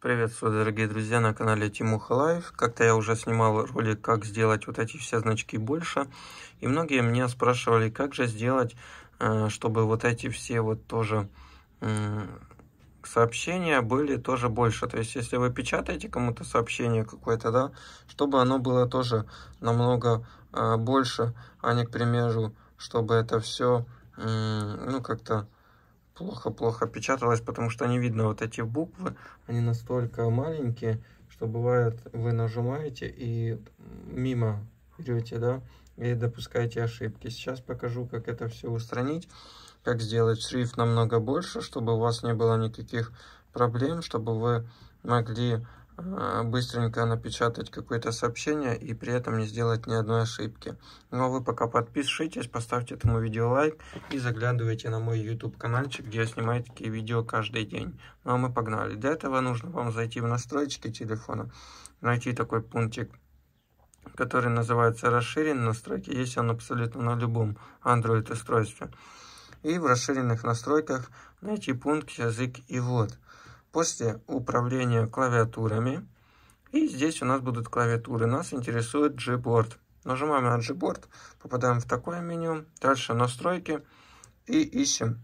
Приветствую, дорогие друзья, на канале Тимуха Лайв. Как-то я уже снимал ролик, как сделать вот эти все значки больше. И многие меня спрашивали, как же сделать, э, чтобы вот эти все вот тоже сообщения были тоже больше. То есть, если вы печатаете кому-то сообщение какое-то, да, чтобы оно было тоже намного э, больше, а не, к примеру, чтобы это все, ну, как-то плохо-плохо печаталось, потому что не видно вот эти буквы. Они настолько маленькие, что бывает вы нажимаете и мимо берете, да, и допускаете ошибки. Сейчас покажу, как это все устранить, как сделать шрифт намного больше, чтобы у вас не было никаких проблем, чтобы вы могли а, быстренько напечатать какое-то сообщение и при этом не сделать ни одной ошибки. Ну а вы пока подпишитесь, поставьте этому видео лайк и заглядывайте на мой YouTube каналчик, где я снимаю такие видео каждый день. Ну а мы погнали. Для этого нужно вам зайти в настройки телефона, найти такой пунктик который называется расширенные настройки, есть он абсолютно на любом Android устройстве. И в расширенных настройках найти пункт язык и вот. После управления клавиатурами. И здесь у нас будут клавиатуры. Нас интересует Gboard. Нажимаем на Gboard, попадаем в такое меню. Дальше настройки и ищем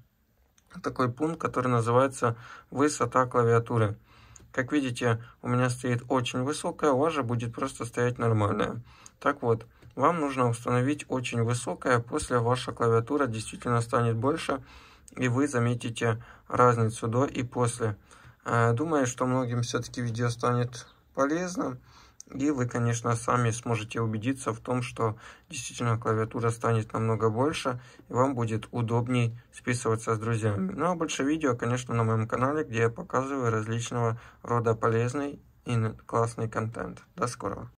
такой пункт, который называется высота клавиатуры. Как видите, у меня стоит очень высокая, у вас же будет просто стоять нормальная. Так вот, вам нужно установить очень высокая, после ваша клавиатура действительно станет больше, и вы заметите разницу до и после. А, думаю, что многим все-таки видео станет полезным. И вы, конечно, сами сможете убедиться в том, что действительно клавиатура станет намного больше, и вам будет удобней списываться с друзьями. Ну а больше видео, конечно, на моем канале, где я показываю различного рода полезный и классный контент. До скорого!